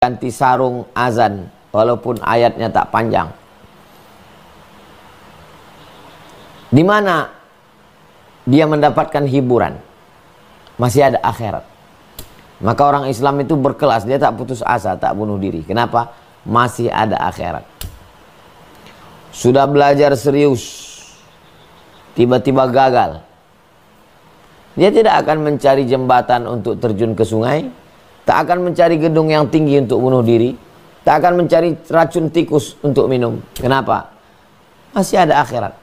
ganti sarung azan walaupun ayatnya tak panjang. Di mana dia mendapatkan hiburan? Masih ada akhirat. Maka orang Islam itu berkelas, dia tak putus asa, tak bunuh diri. Kenapa? Masih ada akhirat. Sudah belajar serius, tiba-tiba gagal. Dia tidak akan mencari jembatan untuk terjun ke sungai, tak akan mencari gedung yang tinggi untuk bunuh diri, tak akan mencari racun tikus untuk minum. Kenapa? Masih ada akhirat.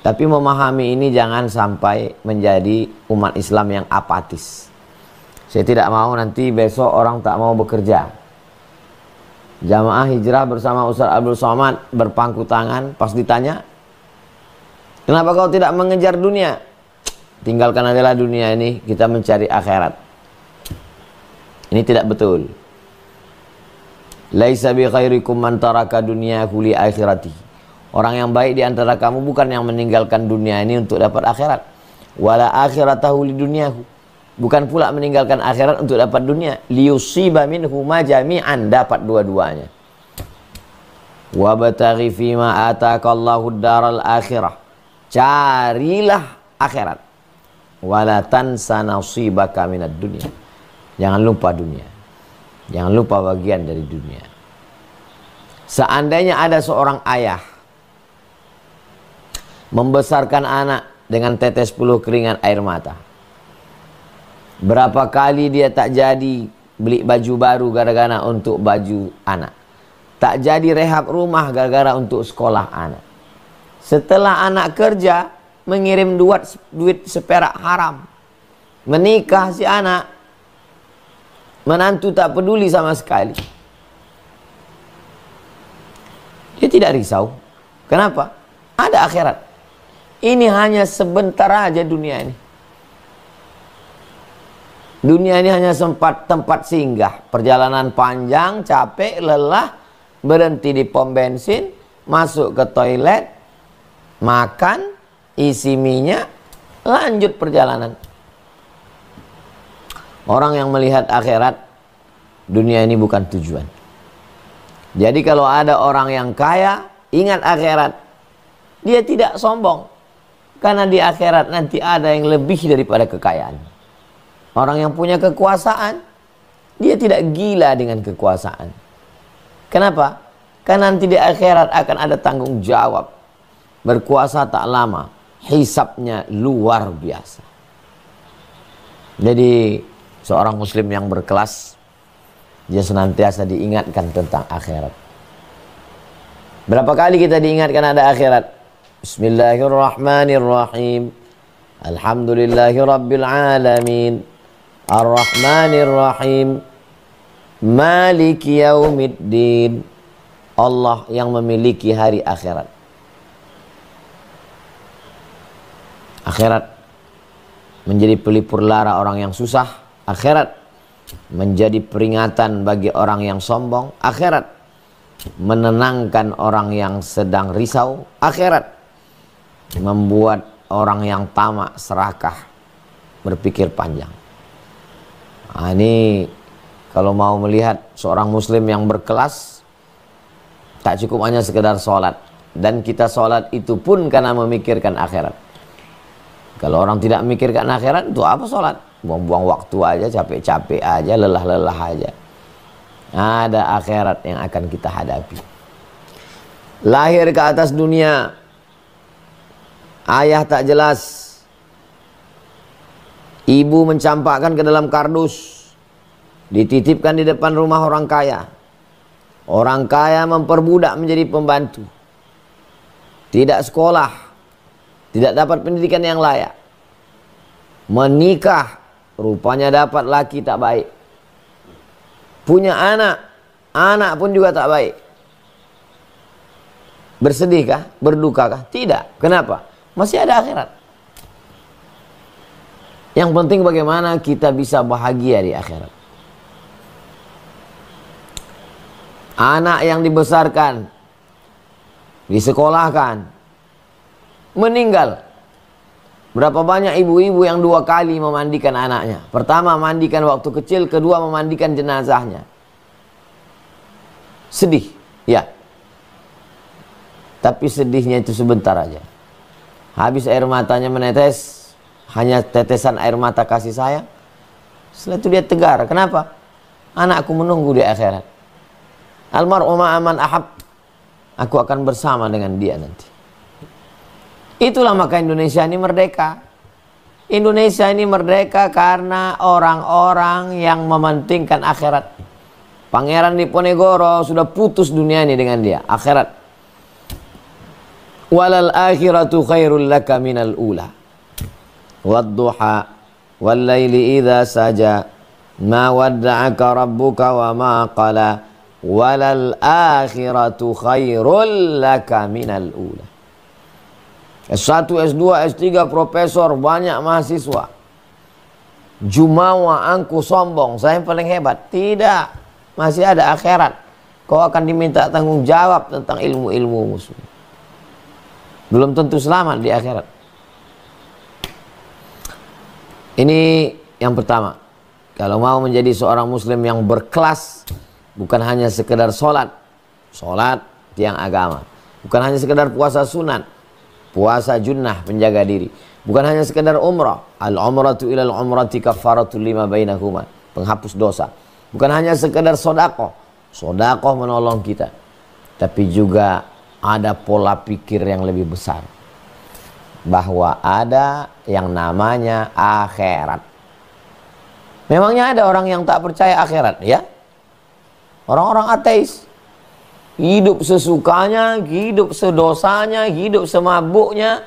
Tapi memahami ini jangan sampai menjadi umat Islam yang apatis. Saya tidak mau nanti besok orang tak mau bekerja. Jamaah hijrah bersama Ustaz Abdul Somad berpangku tangan pas ditanya, "Kenapa kau tidak mengejar dunia?" Tinggalkan adalah dunia ini, kita mencari akhirat. Ini tidak betul. Laisa bi khairikum man taraka dunyahu li akhirati. Orang yang baik di antara kamu bukan yang meninggalkan dunia ini untuk dapat akhirat. Wala akhiratahu li dunyahu. Bukan pula meninggalkan akhirat untuk dapat dunia. Liyusiba minhu jami'an dapat dua-duanya. Wa bataghi fima ataakallahu daral akhirah. Carilah akhirat. Wala tansa nasibaka minad dunia Jangan lupa dunia. Jangan lupa bagian dari dunia. Seandainya ada seorang ayah membesarkan anak dengan tetes puluh keringat air mata. Berapa kali dia tak jadi beli baju baru gara-gara untuk baju anak. Tak jadi rehab rumah gara-gara untuk sekolah anak. Setelah anak kerja mengirim duit duit seperak haram. Menikah si anak Menantu tak peduli sama sekali. Dia tidak risau. Kenapa? Ada akhirat. Ini hanya sebentar aja dunia ini. Dunia ini hanya sempat tempat singgah. Perjalanan panjang, capek, lelah, berhenti di pom bensin, masuk ke toilet, makan, isi minyak, lanjut perjalanan. Orang yang melihat akhirat, dunia ini bukan tujuan. Jadi kalau ada orang yang kaya, ingat akhirat. Dia tidak sombong. Karena di akhirat nanti ada yang lebih daripada kekayaan. Orang yang punya kekuasaan, dia tidak gila dengan kekuasaan. Kenapa? Karena nanti di akhirat akan ada tanggung jawab. Berkuasa tak lama, hisapnya luar biasa. Jadi Seorang muslim yang berkelas dia senantiasa diingatkan tentang akhirat. Berapa kali kita diingatkan ada akhirat? Bismillahirrahmanirrahim. alhamdulillahirrabbilalamin alamin. Arrahmanirrahim. Maliki yaumiddin. Allah yang memiliki hari akhirat. Akhirat menjadi pelipur lara orang yang susah akhirat menjadi peringatan bagi orang yang sombong, akhirat menenangkan orang yang sedang risau, akhirat membuat orang yang tamak serakah berpikir panjang. Nah, ini kalau mau melihat seorang muslim yang berkelas tak cukup hanya sekedar sholat dan kita sholat itu pun karena memikirkan akhirat. Kalau orang tidak memikirkan akhirat itu apa sholat? buang-buang waktu aja capek-capek aja lelah-lelah aja ada akhirat yang akan kita hadapi lahir ke atas dunia ayah tak jelas ibu mencampakkan ke dalam kardus dititipkan di depan rumah orang kaya orang kaya memperbudak menjadi pembantu tidak sekolah tidak dapat pendidikan yang layak menikah Rupanya dapat laki tak baik. Punya anak, anak pun juga tak baik. Bersedihkah? Berdukakah? Tidak. Kenapa? Masih ada akhirat. Yang penting bagaimana kita bisa bahagia di akhirat. Anak yang dibesarkan, disekolahkan, meninggal, Berapa banyak ibu-ibu yang dua kali memandikan anaknya? Pertama mandikan waktu kecil, kedua memandikan jenazahnya. Sedih, ya. Tapi sedihnya itu sebentar aja. Habis air matanya menetes, hanya tetesan air mata kasih sayang. Setelah itu dia tegar. Kenapa? Anakku menunggu di akhirat. Almarhumah aman ahab. Aku akan bersama dengan dia nanti. Itulah maka Indonesia ini merdeka. Indonesia ini merdeka karena orang-orang yang mementingkan akhirat. Pangeran Diponegoro sudah putus dunia ini dengan dia, akhirat. Walal akhiratu khairul laka minal ula. Wadduha wal laili saja ma wadda'aka rabbuka wa ma qala walal akhiratu khairul laka minal ula. S1, S2, S3, profesor, banyak mahasiswa. Jumawa, angku, sombong, saya yang paling hebat. Tidak, masih ada akhirat. Kau akan diminta tanggung jawab tentang ilmu-ilmu musuh. Belum tentu selamat di akhirat. Ini yang pertama. Kalau mau menjadi seorang muslim yang berkelas, bukan hanya sekedar sholat. Sholat tiang agama. Bukan hanya sekedar puasa sunat Puasa junnah menjaga diri. Bukan hanya sekedar umrah. Al-umratu ilal umrati kafaratul lima bainahuma. Penghapus dosa. Bukan hanya sekedar sodako, sodako menolong kita. Tapi juga ada pola pikir yang lebih besar. Bahwa ada yang namanya akhirat. Memangnya ada orang yang tak percaya akhirat ya? Orang-orang ateis. Hidup sesukanya, hidup sedosanya, hidup semabuknya.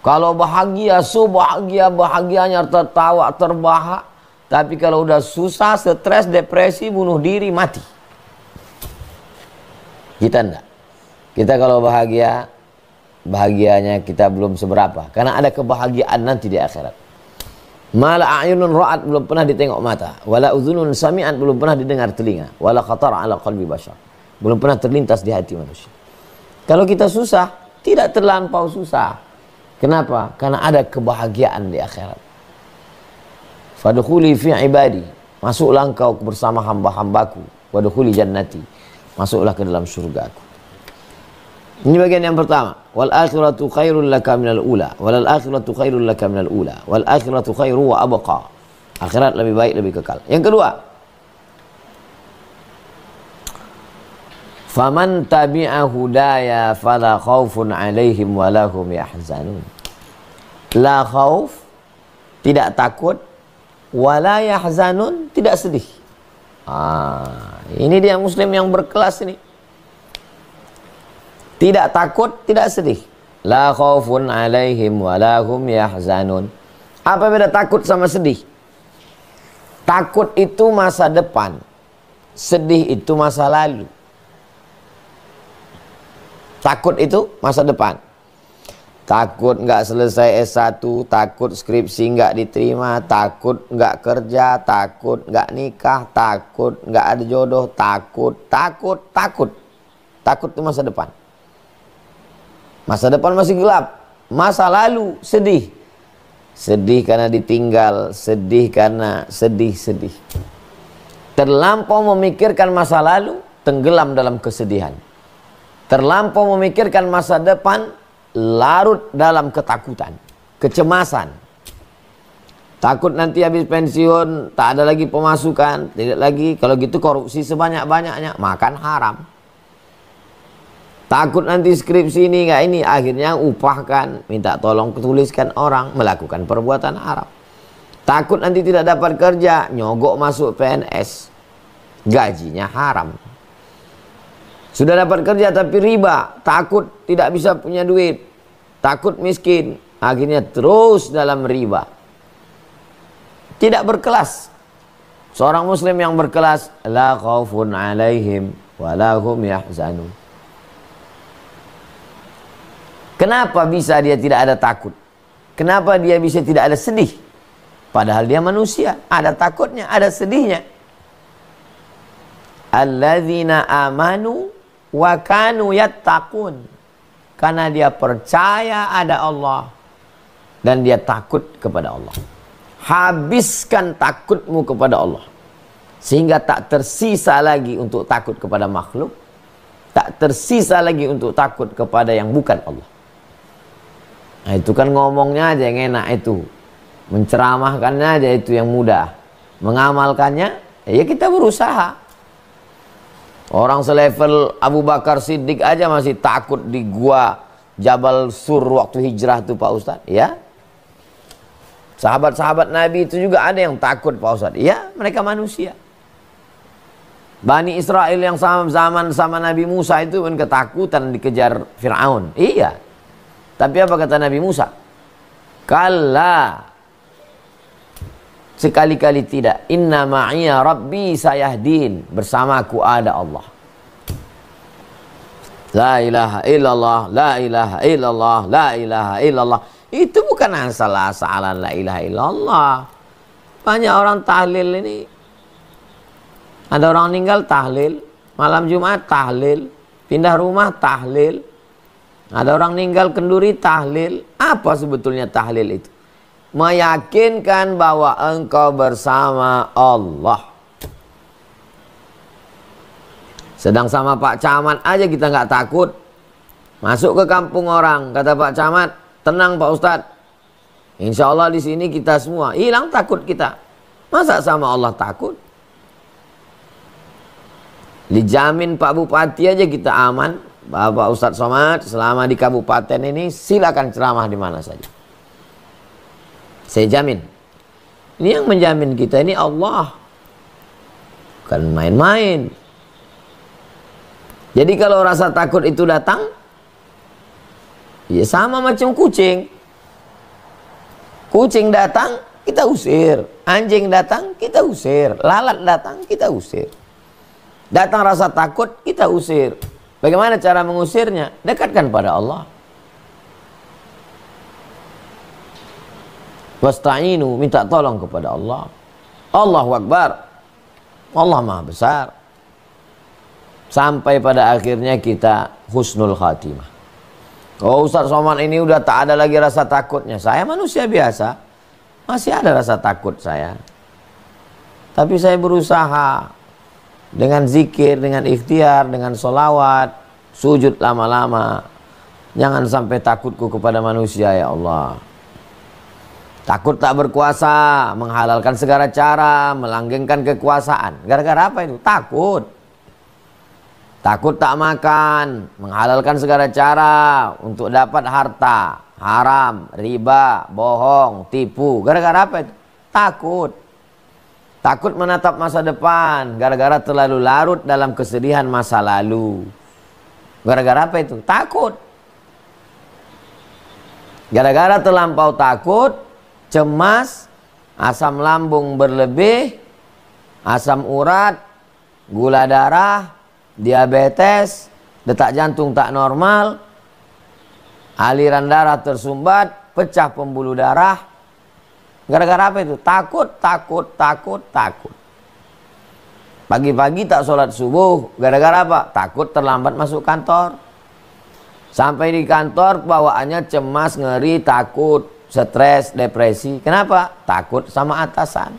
Kalau bahagia, bahagia bahagianya tertawa, terbahak. Tapi kalau udah susah, stres, depresi, bunuh diri, mati. Kita enggak. Kita kalau bahagia, bahagianya kita belum seberapa. Karena ada kebahagiaan nanti di akhirat. Mala ayunun ra'at belum pernah ditengok mata. Wala uzunun sami'at belum pernah didengar telinga. Wala khatar ala qalbi basyar belum pernah terlintas di hati manusia. Kalau kita susah, tidak terlampau susah. Kenapa? Karena ada kebahagiaan di akhirat. Fadukhuli fi ibadi. Masuklah engkau bersama hamba-hambaku. Wadukhuli jannati. Masuklah ke dalam surgaku. Ini bagian yang pertama. Wal akhiratu khairul laka minal ula. Wal akhiratu khairul laka minal ula. Wal akhiratu khairu wa abaqa. Akhirat lebih baik, lebih kekal. Yang kedua, Faman tabi'a hudaya fala khaufun alaihim walahum yahzanun. La khauf tidak takut wala yahzanun tidak sedih. Ah, ini dia muslim yang berkelas ini. Tidak takut, tidak sedih. La khaufun alaihim walahum yahzanun. Apa beda takut sama sedih? Takut itu masa depan. Sedih itu masa lalu. Takut itu masa depan. Takut nggak selesai S1, takut skripsi nggak diterima, takut nggak kerja, takut nggak nikah, takut nggak ada jodoh, takut, takut, takut. Takut itu masa depan. Masa depan masih gelap. Masa lalu sedih. Sedih karena ditinggal, sedih karena sedih-sedih. Terlampau memikirkan masa lalu, tenggelam dalam kesedihan. Terlampau memikirkan masa depan larut dalam ketakutan, kecemasan. Takut nanti habis pensiun, tak ada lagi pemasukan, tidak lagi. Kalau gitu korupsi sebanyak-banyaknya, makan haram. Takut nanti skripsi ini nggak ini, akhirnya upahkan, minta tolong tuliskan orang, melakukan perbuatan haram. Takut nanti tidak dapat kerja, nyogok masuk PNS, gajinya haram. Sudah dapat kerja tapi riba, takut tidak bisa punya duit, takut miskin, akhirnya terus dalam riba. Tidak berkelas. Seorang muslim yang berkelas la khaufun alaihim wa la hum yahzanun. Kenapa bisa dia tidak ada takut? Kenapa dia bisa tidak ada sedih? Padahal dia manusia, ada takutnya, ada sedihnya. Alladzina amanu wa kanu yattaqun karena dia percaya ada Allah dan dia takut kepada Allah habiskan takutmu kepada Allah sehingga tak tersisa lagi untuk takut kepada makhluk tak tersisa lagi untuk takut kepada yang bukan Allah nah, itu kan ngomongnya aja yang enak itu menceramahkannya aja itu yang mudah mengamalkannya ya kita berusaha Orang selevel Abu Bakar Siddiq aja masih takut di gua Jabal Sur waktu hijrah tuh Pak Ustadz, ya. Sahabat-sahabat Nabi itu juga ada yang takut Pak Ustadz. Ya, mereka manusia. Bani Israel yang sama zaman sama Nabi Musa itu pun ketakutan dikejar Fir'aun. Iya. Tapi apa kata Nabi Musa? Kalla Sekali-kali tidak. Inna ma'iyya rabbi sayahdin. Bersamaku ada Allah. La ilaha illallah, la ilaha illallah, la ilaha illallah. Itu bukan salah salah la ilaha illallah. Banyak orang tahlil ini. Ada orang meninggal tahlil. Malam Jumat tahlil. Pindah rumah tahlil. Ada orang meninggal kenduri tahlil. Apa sebetulnya tahlil itu? meyakinkan bahwa engkau bersama Allah. Sedang sama Pak Camat aja kita nggak takut. Masuk ke kampung orang, kata Pak Camat, tenang Pak Ustadz. Insya Allah di sini kita semua hilang takut kita. Masa sama Allah takut? Dijamin Pak Bupati aja kita aman. Bapak Ustadz Somad selama di kabupaten ini silakan ceramah di mana saja. Saya jamin. Ini yang menjamin kita ini Allah. Bukan main-main. Jadi kalau rasa takut itu datang, ya sama macam kucing. Kucing datang, kita usir. Anjing datang, kita usir. Lalat datang, kita usir. Datang rasa takut, kita usir. Bagaimana cara mengusirnya? Dekatkan pada Allah. Wasta'inu, minta tolong kepada Allah. Allahu Akbar. Allah Maha Besar. Sampai pada akhirnya kita husnul khatimah. Oh Ustaz Soman ini udah tak ada lagi rasa takutnya. Saya manusia biasa. Masih ada rasa takut saya. Tapi saya berusaha dengan zikir, dengan ikhtiar, dengan solawat, sujud lama-lama. Jangan sampai takutku kepada manusia ya Allah. Takut tak berkuasa, menghalalkan segala cara, melanggengkan kekuasaan. Gara-gara apa itu? Takut. Takut tak makan, menghalalkan segala cara untuk dapat harta, haram, riba, bohong, tipu. Gara-gara apa itu? Takut. Takut menatap masa depan, gara-gara terlalu larut dalam kesedihan masa lalu. Gara-gara apa itu? Takut. Gara-gara terlampau takut, cemas, asam lambung berlebih, asam urat, gula darah, diabetes, detak jantung tak normal, aliran darah tersumbat, pecah pembuluh darah. Gara-gara apa itu? Takut, takut, takut, takut. Pagi-pagi tak sholat subuh, gara-gara apa? Takut terlambat masuk kantor. Sampai di kantor bawaannya cemas, ngeri, takut stres, depresi. Kenapa? Takut sama atasan.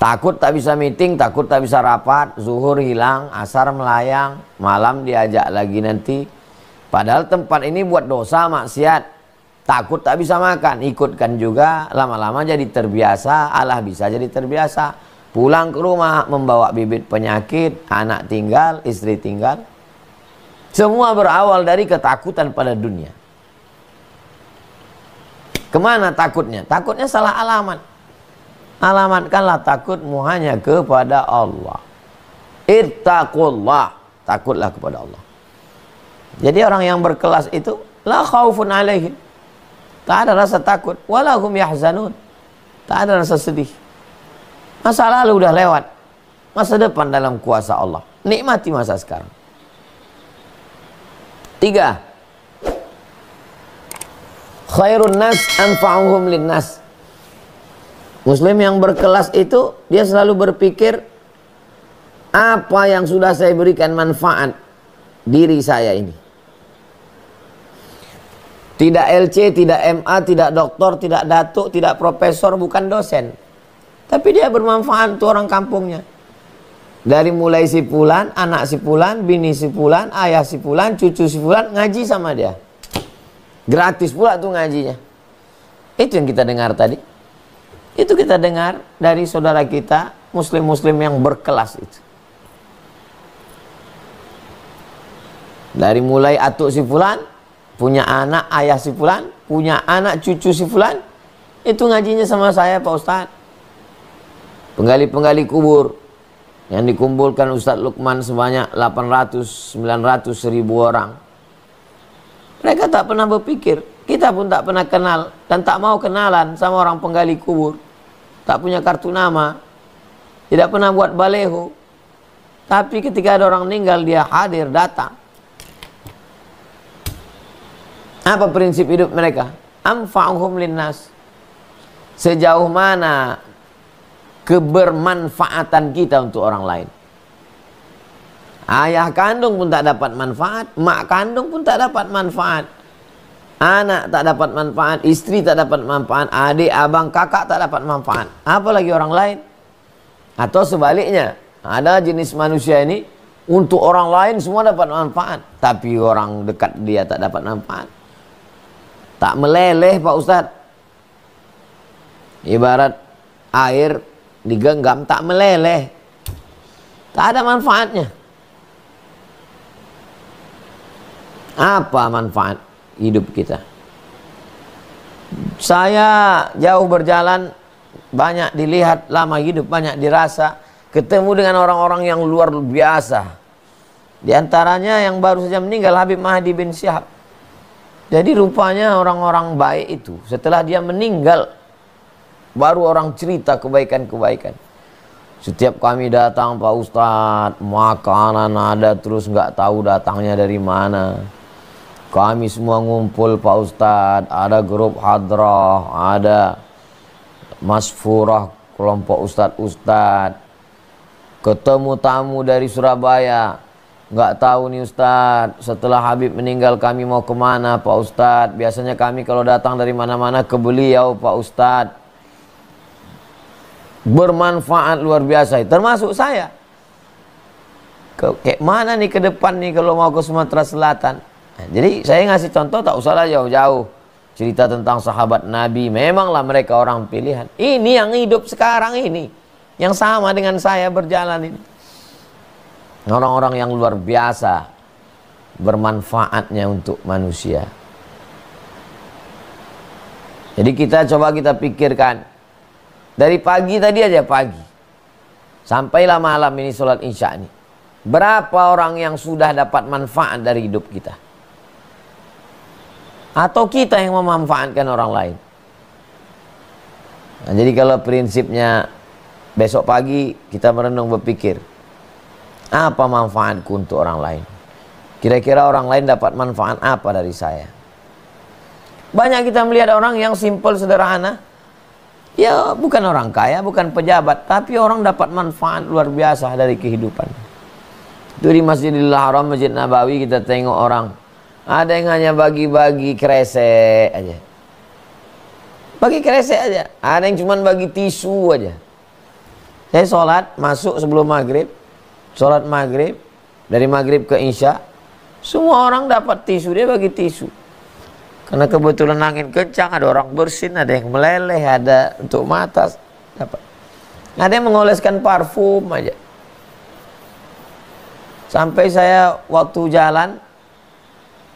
Takut tak bisa meeting, takut tak bisa rapat, zuhur hilang, asar melayang, malam diajak lagi nanti. Padahal tempat ini buat dosa, maksiat. Takut tak bisa makan, ikutkan juga, lama-lama jadi terbiasa, Allah bisa jadi terbiasa. Pulang ke rumah membawa bibit penyakit, anak tinggal, istri tinggal. Semua berawal dari ketakutan pada dunia. Kemana takutnya? Takutnya salah alamat. Alamatkanlah takutmu hanya kepada Allah. Ittaqullah. Takutlah kepada Allah. Jadi orang yang berkelas itu la khawfun alaihim. Tak ada rasa takut. Walahum yahzanun. Tak ada rasa sedih. Masa lalu sudah lewat. Masa depan dalam kuasa Allah. Nikmati masa sekarang. Tiga khairun nas anfa'uhum linnas. Muslim yang berkelas itu dia selalu berpikir apa yang sudah saya berikan manfaat diri saya ini. Tidak LC, tidak MA, tidak doktor, tidak datuk, tidak profesor, bukan dosen. Tapi dia bermanfaat untuk orang kampungnya. Dari mulai si pulan, anak si pulan, bini si pulan, ayah si pulan, cucu si pulan, ngaji sama dia. Gratis pula tuh ngajinya. Itu yang kita dengar tadi. Itu kita dengar dari saudara kita, muslim-muslim yang berkelas itu. Dari mulai atuk si fulan, punya anak ayah si fulan, punya anak cucu si fulan, itu ngajinya sama saya Pak Ustadz. Penggali-penggali kubur yang dikumpulkan Ustadz Lukman sebanyak 800, 900 ribu orang. Mereka tak pernah berpikir, kita pun tak pernah kenal dan tak mau kenalan sama orang penggali kubur. Tak punya kartu nama, tidak pernah buat baleho. Tapi ketika ada orang meninggal dia hadir datang. Apa prinsip hidup mereka? Amfa'uhum linnas. Sejauh mana kebermanfaatan kita untuk orang lain. Ayah kandung pun tak dapat manfaat, mak kandung pun tak dapat manfaat. Anak tak dapat manfaat, istri tak dapat manfaat, adik, abang, kakak tak dapat manfaat. Apalagi orang lain. Atau sebaliknya, ada jenis manusia ini untuk orang lain semua dapat manfaat, tapi orang dekat dia tak dapat manfaat. Tak meleleh Pak Ustadz. Ibarat air digenggam tak meleleh. Tak ada manfaatnya. Apa manfaat hidup kita? Saya jauh berjalan, banyak dilihat, lama hidup, banyak dirasa, ketemu dengan orang-orang yang luar biasa. Di antaranya yang baru saja meninggal Habib Mahdi bin Syihab. Jadi rupanya orang-orang baik itu setelah dia meninggal baru orang cerita kebaikan-kebaikan. Setiap kami datang Pak Ustadz, makanan ada terus nggak tahu datangnya dari mana. Kami semua ngumpul Pak Ustadz, ada grup hadrah, ada masfurah kelompok Ustadz-Ustadz. Ketemu tamu dari Surabaya, nggak tahu nih Ustadz, setelah Habib meninggal kami mau kemana Pak Ustadz. Biasanya kami kalau datang dari mana-mana ke beliau Pak Ustadz. Bermanfaat luar biasa, termasuk saya. Kayak mana nih ke depan nih kalau mau ke Sumatera Selatan? Nah, jadi saya ngasih contoh tak usahlah jauh-jauh. Cerita tentang sahabat Nabi, memanglah mereka orang pilihan. Ini yang hidup sekarang ini. Yang sama dengan saya berjalan ini. Orang-orang yang luar biasa bermanfaatnya untuk manusia. Jadi kita coba kita pikirkan dari pagi tadi aja pagi sampailah malam ini sholat insya ini. Berapa orang yang sudah dapat manfaat dari hidup kita? atau kita yang memanfaatkan orang lain. Nah, jadi kalau prinsipnya besok pagi kita merenung berpikir apa manfaatku untuk orang lain? Kira-kira orang lain dapat manfaat apa dari saya? Banyak kita melihat orang yang simpel sederhana. Ya bukan orang kaya, bukan pejabat, tapi orang dapat manfaat luar biasa dari kehidupan. Itu di Masjidil Haram, Masjid Nabawi kita tengok orang ada yang hanya bagi-bagi kresek aja. Bagi kresek aja. Ada yang cuma bagi tisu aja. Saya sholat masuk sebelum maghrib. Sholat maghrib. Dari maghrib ke isya. Semua orang dapat tisu. Dia bagi tisu. Karena kebetulan angin kencang. Ada orang bersin. Ada yang meleleh. Ada untuk mata. Dapat. Ada yang mengoleskan parfum aja. Sampai saya waktu jalan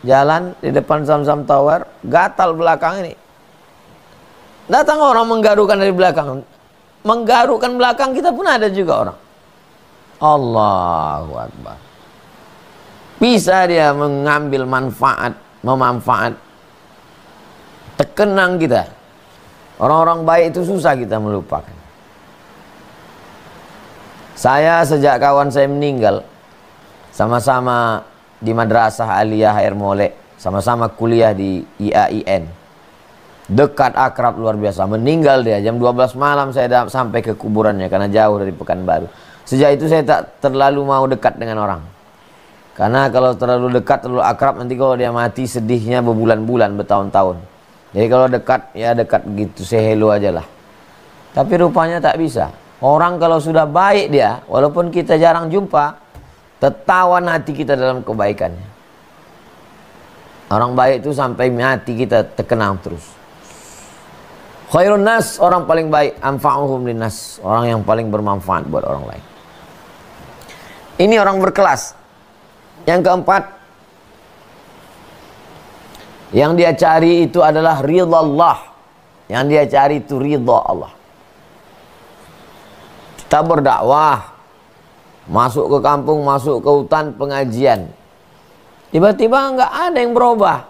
jalan di depan sam-sam Tower, gatal belakang ini. Datang orang menggarukan dari belakang. Menggarukan belakang kita pun ada juga orang. Allahu Akbar. Bisa dia mengambil manfaat, memanfaat. Tekenang kita. Orang-orang baik itu susah kita melupakan. Saya sejak kawan saya meninggal, sama-sama di Madrasah Aliyah Air Molek. Sama-sama kuliah di IAIN. Dekat akrab luar biasa. Meninggal dia jam 12 malam saya sampai ke kuburannya karena jauh dari Pekanbaru. Sejak itu saya tak terlalu mau dekat dengan orang. Karena kalau terlalu dekat, terlalu akrab nanti kalau dia mati sedihnya berbulan-bulan, bertahun-tahun. Jadi kalau dekat, ya dekat gitu, saya hello aja lah. Tapi rupanya tak bisa. Orang kalau sudah baik dia, walaupun kita jarang jumpa, Tertawan hati kita dalam kebaikannya. Orang baik itu sampai hati kita terkenang terus. Khairun nas, orang paling baik. Anfa'uhum linnas, orang yang paling bermanfaat buat orang lain. Ini orang berkelas. Yang keempat, yang dia cari itu adalah ridha Allah. Yang dia cari itu ridha Allah. Kita berdakwah Masuk ke kampung, masuk ke hutan pengajian. Tiba-tiba nggak ada yang berubah.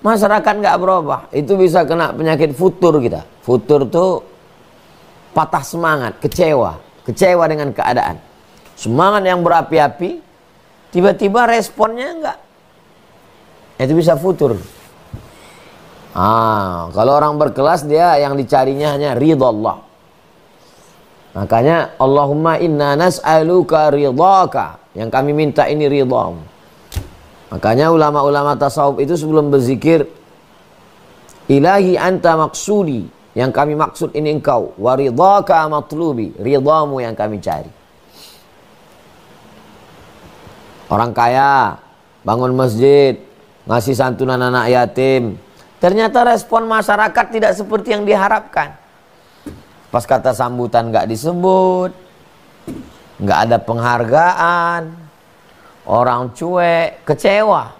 Masyarakat nggak berubah. Itu bisa kena penyakit futur kita. Futur tuh patah semangat, kecewa. Kecewa dengan keadaan. Semangat yang berapi-api, tiba-tiba responnya nggak. Itu bisa futur. Ah, kalau orang berkelas dia yang dicarinya hanya ridho Allah. Makanya Allahumma inna nas'aluka ridhaka. Yang kami minta ini ridha. Makanya ulama-ulama tasawuf itu sebelum berzikir Ilahi anta maksudi Yang kami maksud ini engkau ridhaka matlubi Ridhamu yang kami cari Orang kaya Bangun masjid Ngasih santunan anak yatim Ternyata respon masyarakat tidak seperti yang diharapkan Pas kata sambutan nggak disebut, nggak ada penghargaan, orang cuek, kecewa.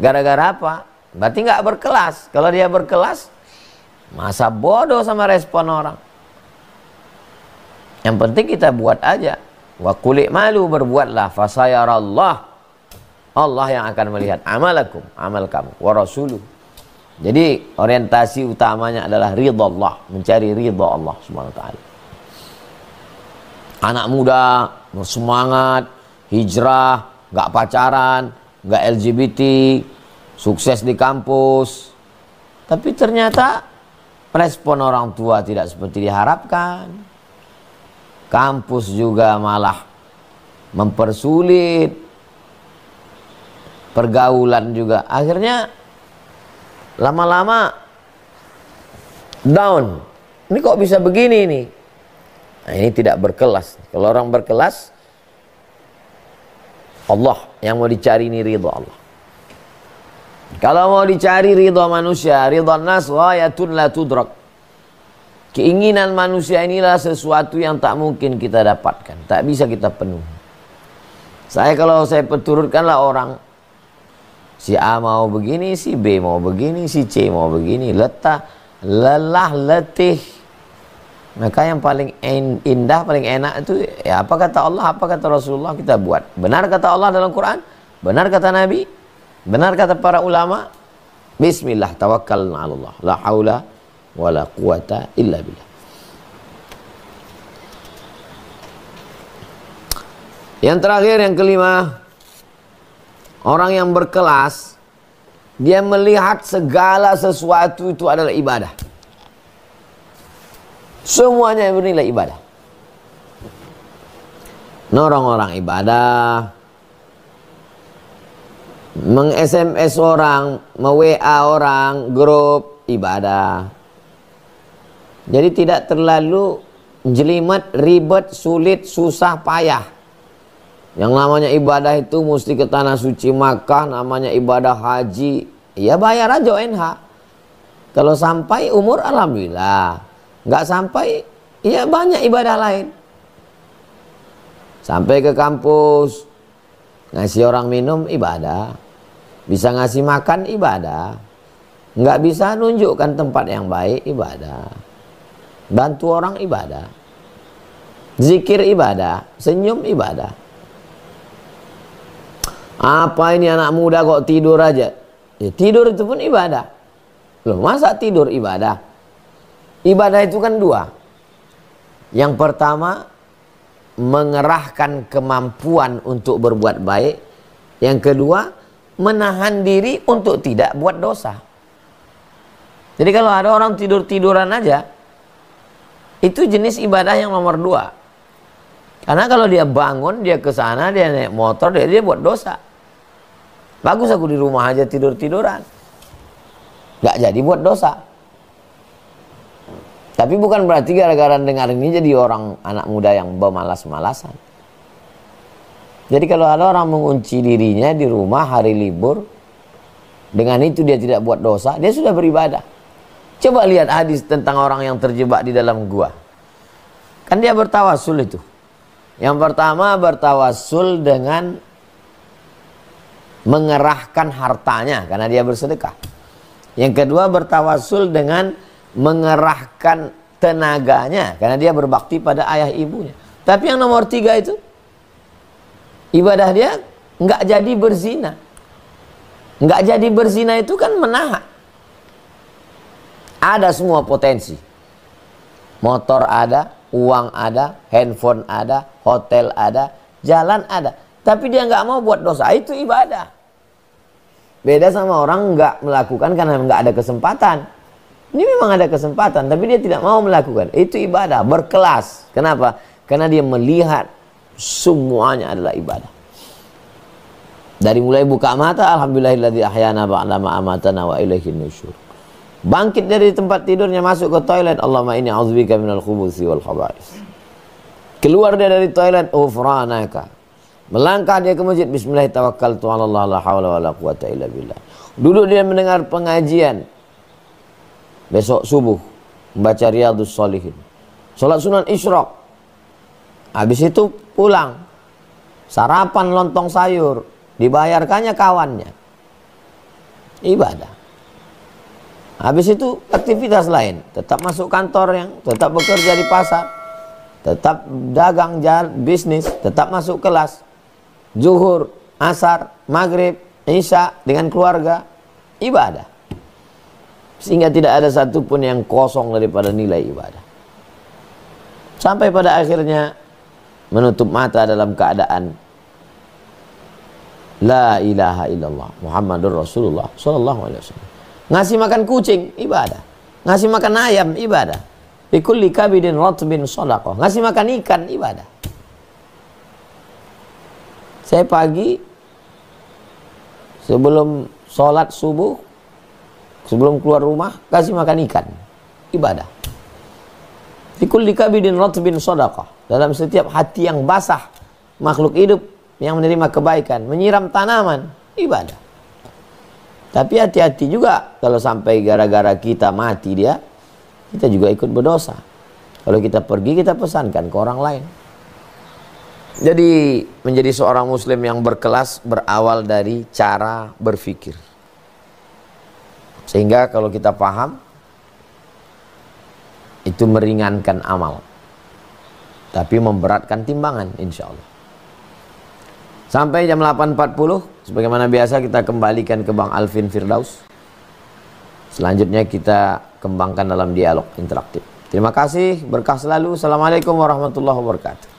Gara-gara apa? Berarti nggak berkelas. Kalau dia berkelas, masa bodoh sama respon orang. Yang penting kita buat aja. Wa kulik malu berbuatlah. Fasayarallah. Allah yang akan melihat amalakum, amal kamu. Wa rasuluh jadi orientasi utamanya adalah ridho Allah, mencari ridho Allah Subhanahu wa taala. Anak muda bersemangat, hijrah, nggak pacaran, nggak LGBT, sukses di kampus. Tapi ternyata respon orang tua tidak seperti diharapkan. Kampus juga malah mempersulit pergaulan juga. Akhirnya lama-lama down. Ini kok bisa begini nih? Nah, ini tidak berkelas. Kalau orang berkelas, Allah yang mau dicari ini ridho Allah. Kalau mau dicari ridho manusia, ridho nas ghayatun la tudrak. Keinginan manusia inilah sesuatu yang tak mungkin kita dapatkan, tak bisa kita penuhi. Saya kalau saya peturutkanlah orang Si A mau begini, si B mau begini, si C mau begini. Letak, lelah, letih. Maka yang paling indah, paling enak itu ya apa kata Allah, apa kata Rasulullah kita buat. Benar kata Allah dalam Quran, benar kata Nabi, benar kata para ulama. Bismillah, tawakal ala Allah. La haula wa la quwata illa billah. Yang terakhir, yang kelima, Orang yang berkelas, dia melihat segala sesuatu itu adalah ibadah. Semuanya bernilai ibadah. Norong orang ibadah, meng-SMS orang, me-WA orang, grup ibadah. Jadi tidak terlalu jelimet, ribet, sulit, susah, payah. Yang namanya ibadah itu mesti ke tanah suci Makkah, namanya ibadah haji. Ya bayar aja ONH. Kalau sampai umur alhamdulillah. Nggak sampai ya banyak ibadah lain. Sampai ke kampus, ngasih orang minum ibadah. Bisa ngasih makan ibadah. Nggak bisa nunjukkan tempat yang baik ibadah. Bantu orang ibadah. Zikir ibadah, senyum ibadah. Apa ini anak muda kok tidur aja? Ya, tidur itu pun ibadah. Loh, masa tidur ibadah? Ibadah itu kan dua. Yang pertama, mengerahkan kemampuan untuk berbuat baik. Yang kedua, menahan diri untuk tidak buat dosa. Jadi kalau ada orang tidur-tiduran aja, itu jenis ibadah yang nomor dua. Karena kalau dia bangun, dia ke sana, dia naik motor, dia, dia buat dosa. Bagus aku di rumah aja tidur-tiduran. Gak jadi buat dosa. Tapi bukan berarti gara-gara dengar ini jadi orang anak muda yang bermalas-malasan. Jadi kalau ada orang mengunci dirinya di rumah hari libur, dengan itu dia tidak buat dosa, dia sudah beribadah. Coba lihat hadis tentang orang yang terjebak di dalam gua. Kan dia bertawasul itu. Yang pertama bertawasul dengan mengerahkan hartanya karena dia bersedekah. Yang kedua bertawasul dengan mengerahkan tenaganya karena dia berbakti pada ayah ibunya. Tapi yang nomor tiga itu ibadah dia nggak jadi berzina. Nggak jadi berzina itu kan menahan. Ada semua potensi. Motor ada, uang ada, handphone ada, hotel ada, jalan ada. Tapi dia nggak mau buat dosa, itu ibadah. Beda sama orang nggak melakukan karena nggak ada kesempatan. Ini memang ada kesempatan, tapi dia tidak mau melakukan. Itu ibadah, berkelas. Kenapa? Karena dia melihat semuanya adalah ibadah. Dari mulai buka mata, Alhamdulillahilladzi ahyana ba'lama amatana wa ilaihi nusyur. Bangkit dari tempat tidurnya masuk ke toilet. Allahumma inni a'udzubika minal khubusi wal khaba'is. Keluar dia dari toilet, oh, ufranaka. Melangkah dia ke masjid, bismillah tawakkal 'ala Allah la haula la quwata illa billah. Duduk dia mendengar pengajian. Besok subuh membaca riyadus salihin. Salat sunan isyraq. Habis itu pulang. Sarapan lontong sayur, dibayarkannya kawannya. Ibadah. Habis itu aktivitas lain, tetap masuk kantor yang, tetap bekerja di pasar, tetap dagang jalan bisnis, tetap masuk kelas, zuhur, asar, maghrib, isya dengan keluarga, ibadah. Sehingga tidak ada satupun yang kosong daripada nilai ibadah. Sampai pada akhirnya menutup mata dalam keadaan La ilaha illallah Muhammadur Rasulullah Sallallahu alaihi wasallam Ngasih makan kucing, ibadah. Ngasih makan ayam, ibadah. Bikulli kabidin rotbin sodako. Ngasih makan ikan, ibadah. Saya pagi sebelum sholat subuh, sebelum keluar rumah, kasih makan ikan. Ibadah. Bikulli kabidin rotbin sodako. Dalam setiap hati yang basah, makhluk hidup yang menerima kebaikan, menyiram tanaman, ibadah. Tapi hati-hati juga kalau sampai gara-gara kita mati dia, kita juga ikut berdosa. Kalau kita pergi kita pesankan ke orang lain. Jadi menjadi seorang muslim yang berkelas berawal dari cara berpikir. Sehingga kalau kita paham itu meringankan amal. Tapi memberatkan timbangan insya Allah. Sampai jam 8.40, sebagaimana biasa kita kembalikan ke Bang Alvin Firdaus. Selanjutnya kita kembangkan dalam dialog interaktif. Terima kasih, berkah selalu. Assalamualaikum warahmatullahi wabarakatuh.